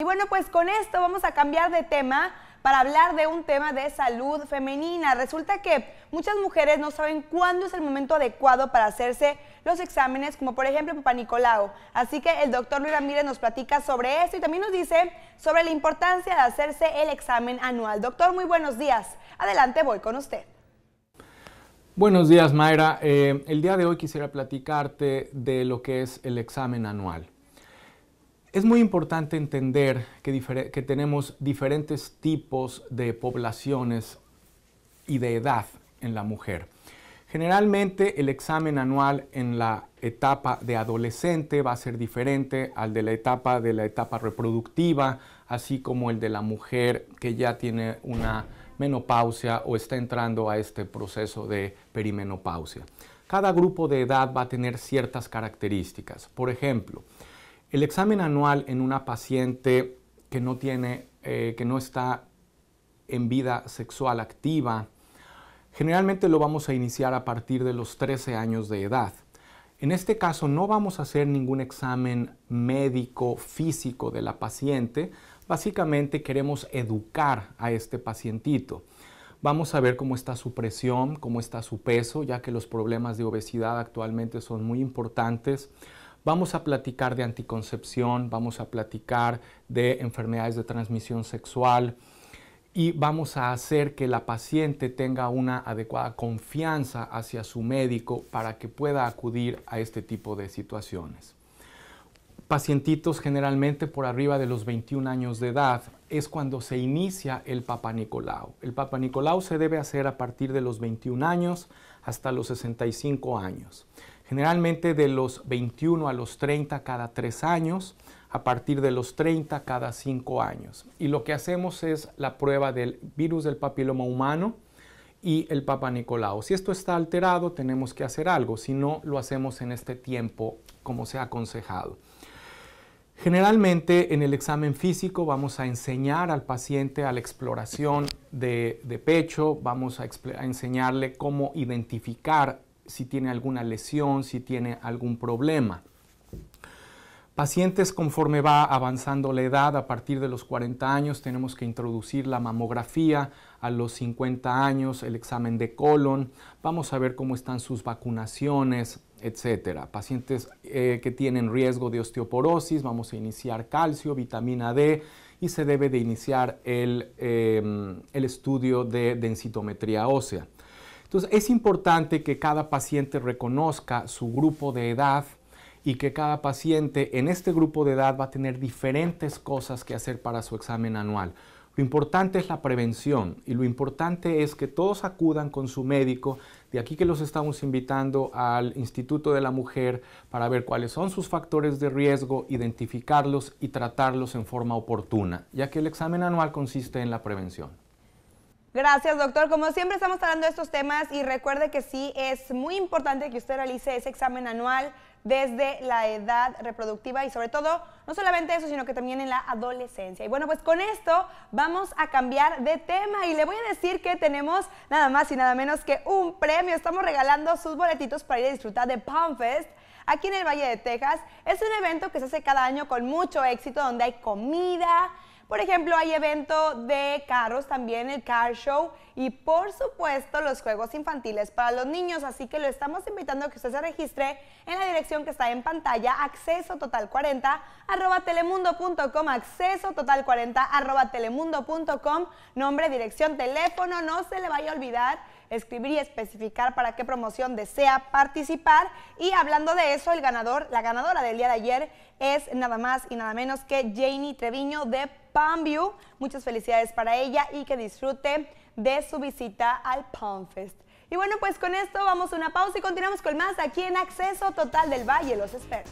Y bueno, pues con esto vamos a cambiar de tema para hablar de un tema de salud femenina. Resulta que muchas mujeres no saben cuándo es el momento adecuado para hacerse los exámenes, como por ejemplo Papá Nicolau. Así que el doctor Luis Ramírez nos platica sobre esto y también nos dice sobre la importancia de hacerse el examen anual. Doctor, muy buenos días. Adelante, voy con usted. Buenos días, Mayra. Eh, el día de hoy quisiera platicarte de lo que es el examen anual. Es muy importante entender que, tenemos diferentes tipos de poblaciones y de edad en la mujer. Generalmente el examen anual en la etapa de adolescente va a ser diferente al de la etapa de la etapa reproductiva, así como el de la mujer que ya tiene una menopausia o está entrando a este proceso de perimenopausia. Cada grupo de edad va a tener ciertas características. Por ejemplo, el examen anual en una paciente que no tiene, eh, que no está en vida sexual activa, generalmente lo vamos a iniciar a partir de los 13 años de edad. En este caso no vamos a hacer ningún examen médico físico de la paciente, básicamente queremos educar a este pacientito. Vamos a ver cómo está su presión, cómo está su peso, ya que los problemas de obesidad actualmente son muy importantes. Vamos a platicar de anticoncepción, vamos a platicar de enfermedades de transmisión sexual y vamos a hacer que la paciente tenga una adecuada confianza hacia su médico para que pueda acudir a este tipo de situaciones. Pacientitos generalmente por arriba de los 21 años de edad es cuando se inicia el Papa Nicolau. El Papa Nicolau se debe hacer a partir de los 21 años hasta los 65 años generalmente de los 21 a los 30 cada 3 años, a partir de los 30 cada 5 años. Y lo que hacemos es la prueba del virus del papiloma humano y el Papa Nicolao. Si esto está alterado, tenemos que hacer algo, si no, lo hacemos en este tiempo como se ha aconsejado. Generalmente en el examen físico vamos a enseñar al paciente a la exploración de, pecho, vamos a, a enseñarle cómo identificar si tiene alguna lesión, si tiene algún problema. Pacientes conforme va avanzando la edad, a partir de los 40 años tenemos que introducir la mamografía, a los 50 años el examen de colon, vamos a ver cómo están sus vacunaciones, etcétera. Pacientes eh, que tienen riesgo de osteoporosis, vamos a iniciar calcio, vitamina D y se debe de iniciar el em, estudio de densitometría ósea. Entonces es importante que cada paciente reconozca su grupo de edad y que cada paciente en este grupo de edad va a tener diferentes cosas que hacer para su examen anual. Lo importante es la prevención y lo importante es que todos acudan con su médico. De aquí que los estamos invitando al Instituto de la Mujer para ver cuáles son sus factores de riesgo, identificarlos y tratarlos en forma oportuna, ya que el examen anual consiste en la prevención. Gracias, doctor. Como siempre estamos hablando de estos temas y recuerde que sí es muy importante que usted realice ese examen anual desde la edad reproductiva y sobre todo, no solamente eso, sino que también en la adolescencia. Y bueno, pues con esto vamos a cambiar de tema y le voy a decir que tenemos nada más y nada menos que un premio. Estamos regalando sus boletitos para ir a disfrutar de Fest aquí en el Valle de Texas. Es un evento que se hace cada año con mucho éxito, donde hay comida, por ejemplo, hay evento de carros también, el car show y por supuesto los juegos infantiles para los niños. Así que lo estamos invitando a que usted se registre en la dirección que está en pantalla, acceso total 40 arroba telemundo.com, acceso total 40 telemundo.com, nombre, dirección, teléfono, no se le vaya a olvidar escribir y especificar para qué promoción desea participar. Y hablando de eso, el ganador, la ganadora del día de ayer es nada más y nada menos que Janie Treviño de Palmview. Muchas felicidades para ella y que disfrute de su visita al Palmfest. Y bueno, pues con esto vamos a una pausa y continuamos con más aquí en Acceso Total del Valle. Los espero.